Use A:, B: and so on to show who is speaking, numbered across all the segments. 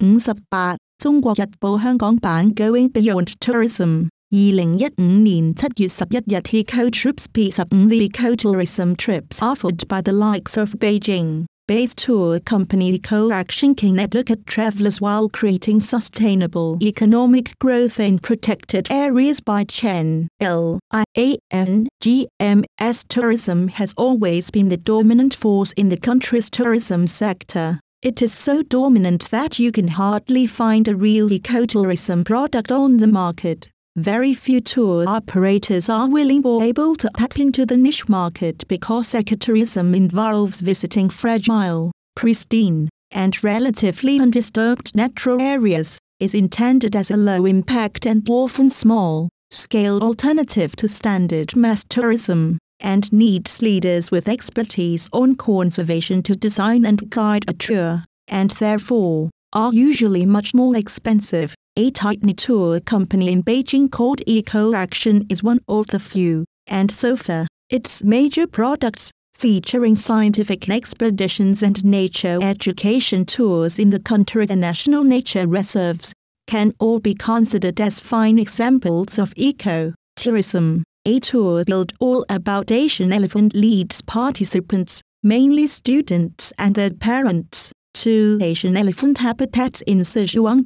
A: 五十八，《中國日報》香港版 Going Beyond Tourism，二零一五年七月十一日 Eco Trips P 十五 The Eco Tourism Trips offered by the likes of Beijing. Based tour company Eco Action can educate travelers while creating sustainable economic growth in protected areas by Chen L I A N G M S. Tourism has always been the dominant force in the country's tourism sector it is so dominant that you can hardly find a real ecotourism product on the market. Very few tour operators are willing or able to tap into the niche market because ecotourism involves visiting fragile, pristine, and relatively undisturbed natural areas, is intended as a low-impact and often small-scale alternative to standard mass tourism and needs leaders with expertise on conservation to design and guide a tour, and therefore, are usually much more expensive. A tiny tour company in Beijing called Eco Action is one of the few, and so far, its major products, featuring scientific expeditions and nature education tours in the country and national nature reserves, can all be considered as fine examples of eco-tourism. A tour built all about Asian Elephant leads participants, mainly students and their parents, to Asian elephant habitats in Sichuan,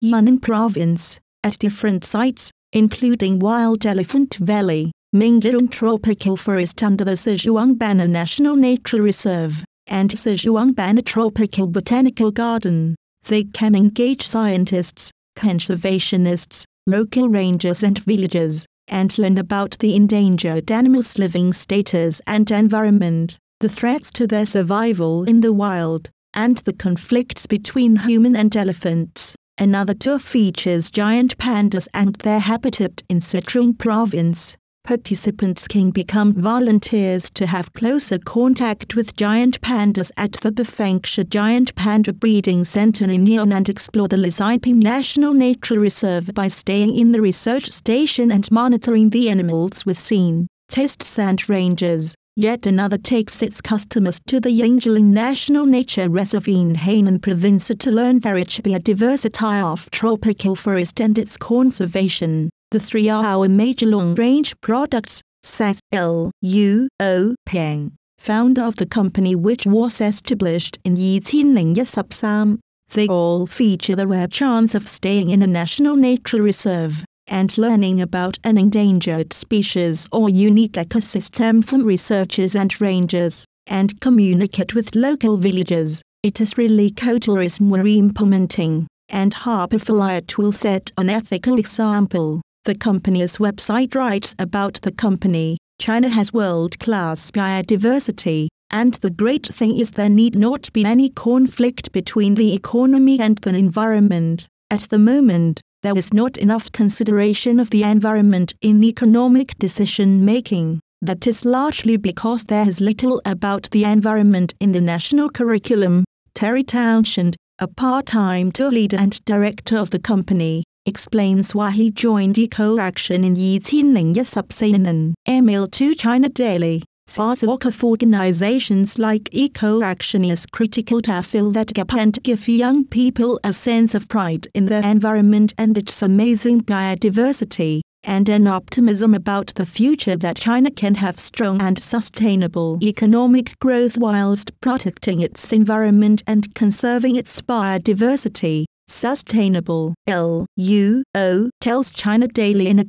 A: Yunnan Province, at different sites, including Wild Elephant Valley, Mingyun Tropical Forest under the Sichuan National Nature Reserve, and Sichuan Tropical Botanical Garden. They can engage scientists, conservationists, local rangers and villagers and learn about the endangered animals' living status and environment, the threats to their survival in the wild, and the conflicts between human and elephants. Another tour features giant pandas and their habitat in Sichuan province. Participants can become volunteers to have closer contact with giant pandas at the Befangshire Giant Panda Breeding Centre in Neon and explore the Lysipi National Nature Reserve by staying in the research station and monitoring the animals with scene, test sand ranges. Yet another takes its customers to the Yingling National Nature Reserve in Hainan Province to learn the rich biodiversity of tropical forest and its conservation. The three are our major long-range products, says L U O Peng, founder of the company which was established in Subsam, They all feature the rare chance of staying in a national nature reserve and learning about an endangered species or unique ecosystem from researchers and rangers, and communicate with local villagers. It is really co-tourism we're implementing, and Harperfly will set an ethical example. The company's website writes about the company. China has world-class biodiversity, and the great thing is there need not be any conflict between the economy and the environment. At the moment, there is not enough consideration of the environment in economic decision-making. That is largely because there is little about the environment in the national curriculum. Terry Townshend, a part-time tour leader and director of the company, explains why he joined Eco Action in 1814 and email to China Daily. South of organizations like Eco Action is critical to fill that gap and give young people a sense of pride in their environment and its amazing biodiversity, and an optimism about the future that China can have strong and sustainable economic growth whilst protecting its environment and conserving its biodiversity. Sustainable LUO tells China Daily in a in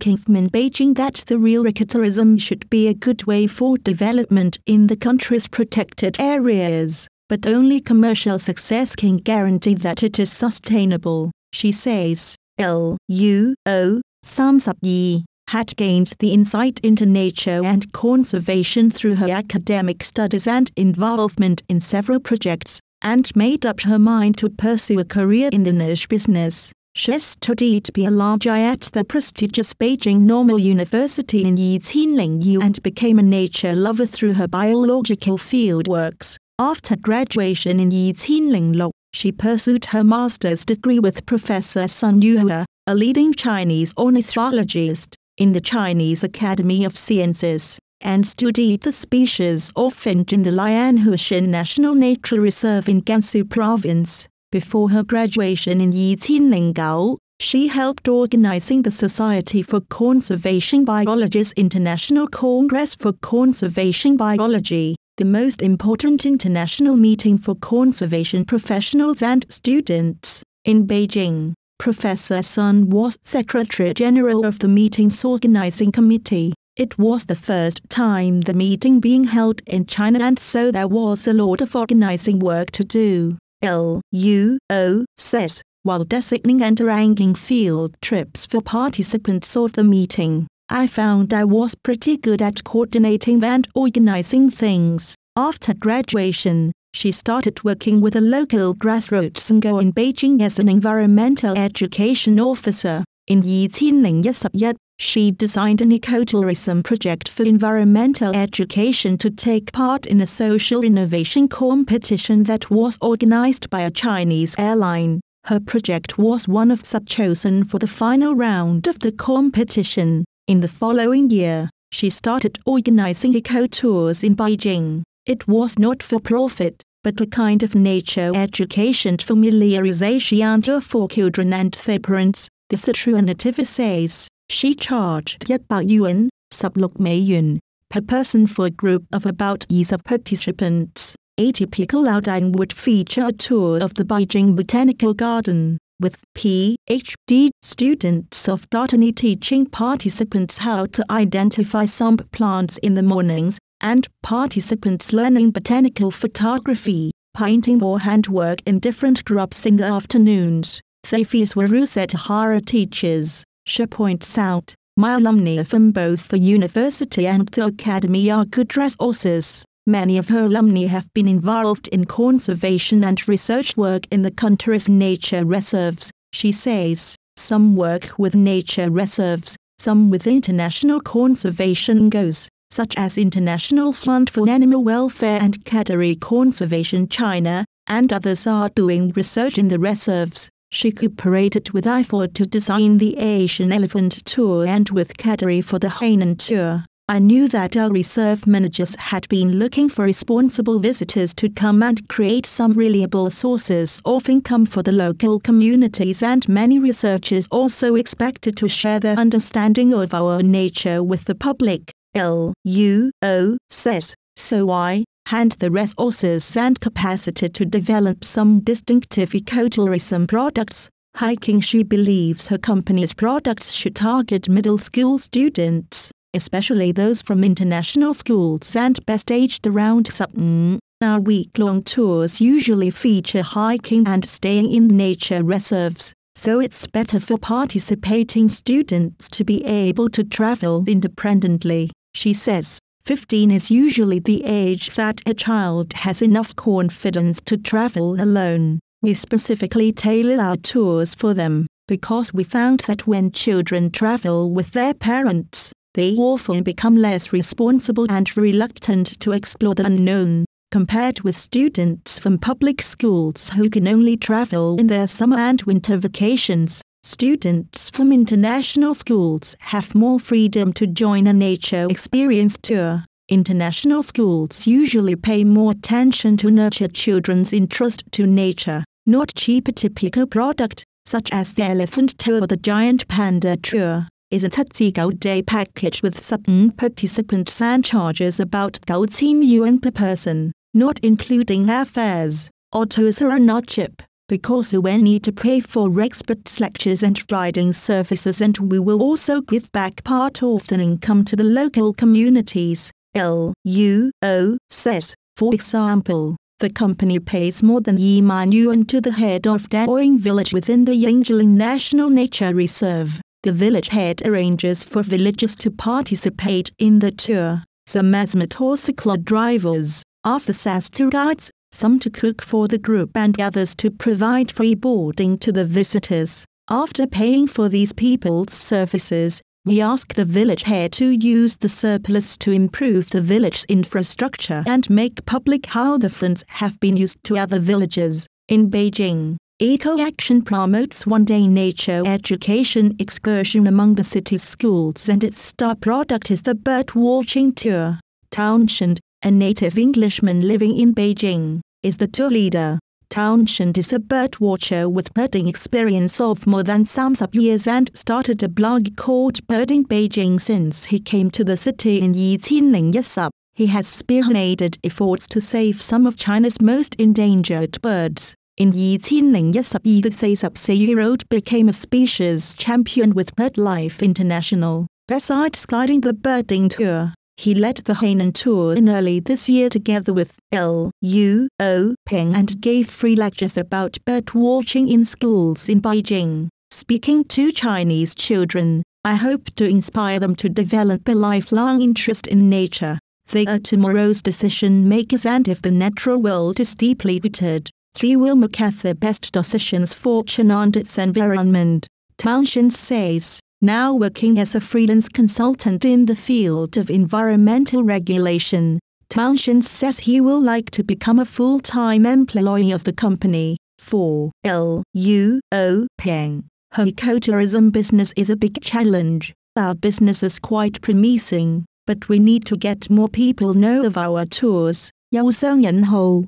A: Beijing that the real ecotourism should be a good way for development in the country's protected areas, but only commercial success can guarantee that it is sustainable, she says. LUO sums up Yi had gained the insight into nature and conservation through her academic studies and involvement in several projects and made up her mind to pursue a career in the nurse business. She studied biology at the prestigious Beijing Normal University in Yixinlingyu and became a nature lover through her biological fieldworks. After graduation in Yiqinlinglu, she pursued her master's degree with Professor Sun Yuhua, a leading Chinese ornithologist, in the Chinese Academy of Sciences and studied the species finch in the Lianhuashan National Nature Reserve in Gansu Province. Before her graduation in Yiqinlinggao, she helped organizing the Society for Conservation Biology's International Congress for Conservation Biology, the most important international meeting for conservation professionals and students, in Beijing. Professor Sun was Secretary General of the meeting's organizing committee. It was the first time the meeting being held in China and so there was a lot of organizing work to do, LUO said, while designing and arranging field trips for participants of the meeting. I found I was pretty good at coordinating and organizing things. After graduation, she started working with a local grassroots NGO in Beijing as an environmental education officer. In 2021 she designed an ecotourism project for environmental education to take part in a social innovation competition that was organized by a Chinese airline. Her project was one of sub chosen for the final round of the competition. In the following year, she started organizing eco tours in Beijing. It was not for profit, but a kind of nature education familiarization tour for children and their parents, the Sichuanative says. She charged 100 yuan, 16美元, per person for a group of about 80 participants. A typical outing would feature a tour of the Beijing Botanical Garden, with PhD students of botany teaching participants how to identify some plants in the mornings, and participants learning botanical photography, painting or handwork in different groups in the afternoons. They fees were teaches. teachers. She points out, my alumni from both the university and the academy are good resources. Many of her alumni have been involved in conservation and research work in the country's nature reserves, she says. Some work with nature reserves, some with international conservation goals, such as International Fund for Animal Welfare and Cattery Conservation China, and others are doing research in the reserves. She cooperated with Ifor to design the Asian Elephant Tour and with Kateri for the Hainan Tour. I knew that our reserve managers had been looking for responsible visitors to come and create some reliable sources of income for the local communities and many researchers also expected to share their understanding of our nature with the public, L.U.O. said. So I, and the resources and capacity to develop some distinctive ecotourism products. Hiking she believes her company's products should target middle school students, especially those from international schools and best aged around Sutton. Our week-long tours usually feature hiking and staying in nature reserves, so it's better for participating students to be able to travel independently, she says. 15 is usually the age that a child has enough confidence to travel alone. We specifically tailor our tours for them, because we found that when children travel with their parents, they often become less responsible and reluctant to explore the unknown, compared with students from public schools who can only travel in their summer and winter vacations. Students from international schools have more freedom to join a nature experience tour. International schools usually pay more attention to nurture children's interest to nature, not cheap typical product, such as the elephant tour or the giant panda tour is a Tatsigo Day package with certain participants and charges about 13 yuan per person, not including airfares. Autos are not cheap because we will need to pay for experts lectures and riding services and we will also give back part of the income to the local communities, LUO said. For example, the company pays more than Yiman to the head of Daoing village within the Yangjiang National Nature Reserve. The village head arranges for villagers to participate in the tour, some as motorcycle drivers, officers tour guides, some to cook for the group and others to provide free boarding to the visitors. After paying for these people's services, we ask the village head to use the surplus to improve the village's infrastructure and make public how the funds have been used to other villages. In Beijing, Eco Action promotes one-day nature education excursion among the city's schools and its star product is the bird watching tour. Townshend, a native Englishman living in Beijing, is the tour leader. Townshend is a birdwatcher with birding experience of more than some years and started a blog called Birding Beijing since he came to the city in Yixinling Yasup. He has spearheaded efforts to save some of China's most endangered birds. In Yiqinling Yasup the Seisapsei Road became a species champion with BirdLife International. Besides guiding the birding tour, he led the Hainan tour in early this year together with L.U.O. Peng and gave free lectures about bird watching in schools in Beijing, speaking to Chinese children. I hope to inspire them to develop a lifelong interest in nature. They are tomorrow's decision makers and if the natural world is deeply rooted, they will make the best decisions for China and its environment, Townshend says now working as a freelance consultant in the field of environmental regulation. Townshend says he will like to become a full-time employee of the company. 4. L.U.O. Peng. Her ecotourism business is a big challenge. Our business is quite promising, but we need to get more people know of our tours. Yao Sung Ho,